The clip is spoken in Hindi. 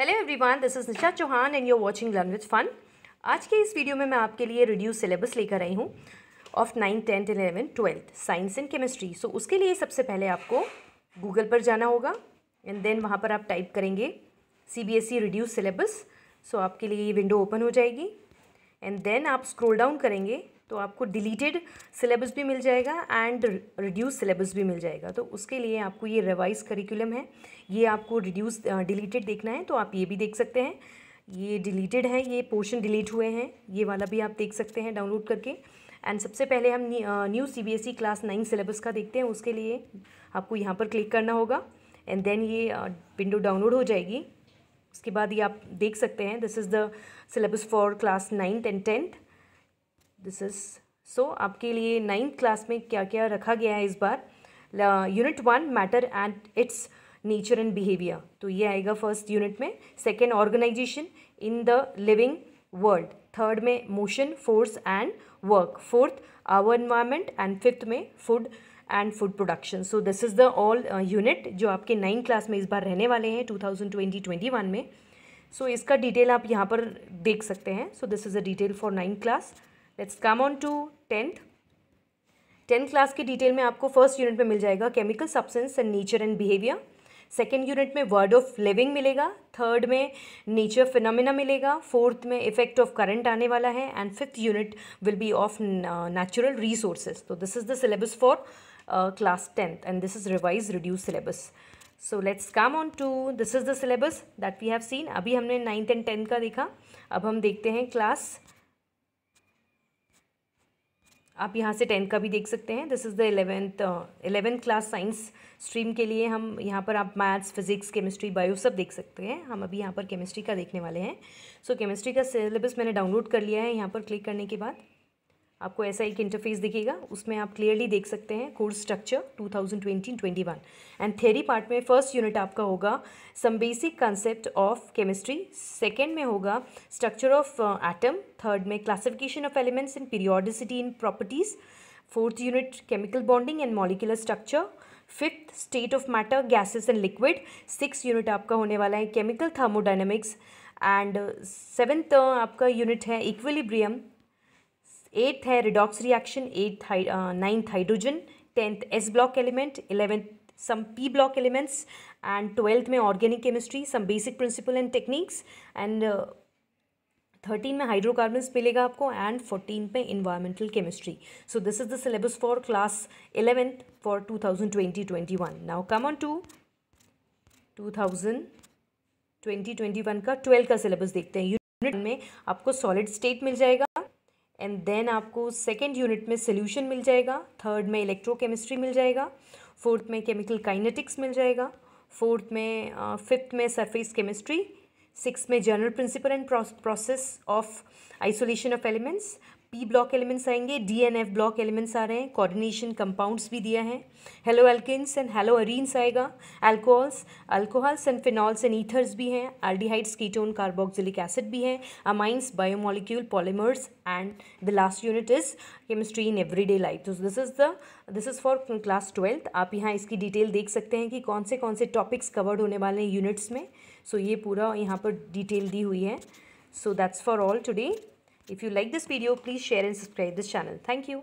Hello everyone this is Nisha Chauhan and you are watching learn fun आज के इस वीडियो में मैं आपके लिए रिड्यूस सिलेबस लेकर आई हूँ of nine tenth eleven twelfth science and chemistry so उसके लिए सबसे पहले आपको गूगल पर जाना होगा एंड देन वहाँ पर आप टाइप करेंगे C B S E reduce syllabus so आपके लिए ये विंडो ओपन हो जाएगी एंड देन आप स्क्रोल डाउन करेंगे तो आपको डिलीटेड सिलेबस भी मिल जाएगा एंड रिड्यूस सिलेबस भी मिल जाएगा तो उसके लिए आपको ये रिवाइज करिकुलम है ये आपको रिड्यूस डिलीटेड देखना है तो आप ये भी देख सकते हैं ये डिलीटेड है ये पोर्शन डिलीट हुए हैं ये वाला भी आप देख सकते हैं डाउनलोड करके एंड सबसे पहले हम new C B S E class nine syllabus का देखते हैं उसके लिए आपको यहाँ पर क्लिक करना होगा एंड देन ये विंडो डाउनलोड हो जाएगी उसके बाद ये आप देख सकते हैं this is the syllabus for class ninth and tenth this is so आपके लिए नाइन्थ क्लास में क्या क्या रखा गया है इस बार unit one matter and its nature and behaviour तो ये आएगा फर्स्ट यूनिट में second organisation in the living world third में motion force and work fourth our environment and fifth में food and food production so this is the all unit जो आपके नाइन्थ क्लास में इस बार रहने वाले हैं two thousand twenty twenty one में सो so, इसका डिटेल आप यहाँ पर देख सकते हैं so this is a detail for ninth class let's come on to tenth tenth class की डिटेल में आपको फर्स्ट यूनिट में मिल जाएगा chemical substance and nature and behaviour second unit में वर्ड ऑफ लिविंग मिलेगा थर्ड में नेचर फिनोमिना मिलेगा फोर्थ में इफेक्ट ऑफ करंट आने वाला है and fifth unit will be of natural resources तो this is the syllabus for class tenth and this is revise reduce syllabus so let's come on to this is the syllabus that we have seen अभी हमने नाइन्थ एंड टेंथ का देखा अब हम देखते हैं क्लास आप यहाँ से टेंथ का भी देख सकते हैं this is the eleventh eleventh class science stream के लिए हम यहाँ पर आप मैथ्स फिजिक्स केमिस्ट्री बायो सब देख सकते हैं हम अभी यहाँ पर केमिस्ट्री का देखने वाले हैं सो so, केमिस्ट्री का सिलेबस मैंने डाउनलोड कर लिया है यहाँ पर क्लिक करने के बाद आपको ऐसा एक इंटरफेस दिखेगा उसमें आप क्लियरली देख सकते हैं course structure 2020 thousand and theory part में फर्स्ट यूनिट आपका होगा some basic concept of chemistry second में होगा स्ट्रक्चर ऑफ एटम थर्ड में classification of elements in periodicity in properties fourth unit chemical bonding and molecular structure fifth state of matter gases and liquid six unit आपका होने वाला है केमिकल थर्मोडाइनमिक्स एंड सेवेंथ आपका यूनिट है इक्विलिब्रियम एट्थ है redox reaction eighth ninth hydrogen tenth S block element eleventh some P block elements and twelfth में organic chemistry some basic principle and techniques and thirteen में हाइड्रोकार्बन्स मिलेगा आपको एंड फोर्टीन में environmental chemistry so this is the syllabus for class eleventh for two thousand twenty twenty one now come on to two thousand twenty twenty one का ट्वेल्थ का सिलेबस देखते हैं यूनिट में आपको सॉलिड स्टेट मिल जाएगा एंड देन आपको सेकेंड यूनिट में सोल्यूशन मिल जाएगा थर्ड में इलेक्ट्रोकेमिस्ट्री मिल जाएगा फोर्थ में केमिकल काइनेटिक्स मिल जाएगा फोर्थ में फिफ्थ uh, में सरफेस केमिस्ट्री सिक्स में general principle and process of isolation of elements P block elements आएंगे D and F block elements आ रहे हैं कोऑर्डिनेशन कंपाउंड्स भी दिया है halo alkanes and halo arenes आएगा alcohols alcohols and phenols and ethers भी हैं आल्डिहाइड्स कीटोन कार्बोक्सिलिक एसिड भी हैं amines biomolecule polymers and the last unit is chemistry in everyday life तो this is the this is for class twelfth आप यहाँ इसकी डिटेल देख सकते हैं कि कौन से कौन से टॉपिक्स कवर्ड होने वाले हैं यूनिट्स में सो so, ये पूरा यहाँ पर डिटेल दी हुई है so that's for all today If you like this video, please share and subscribe this channel. Thank you.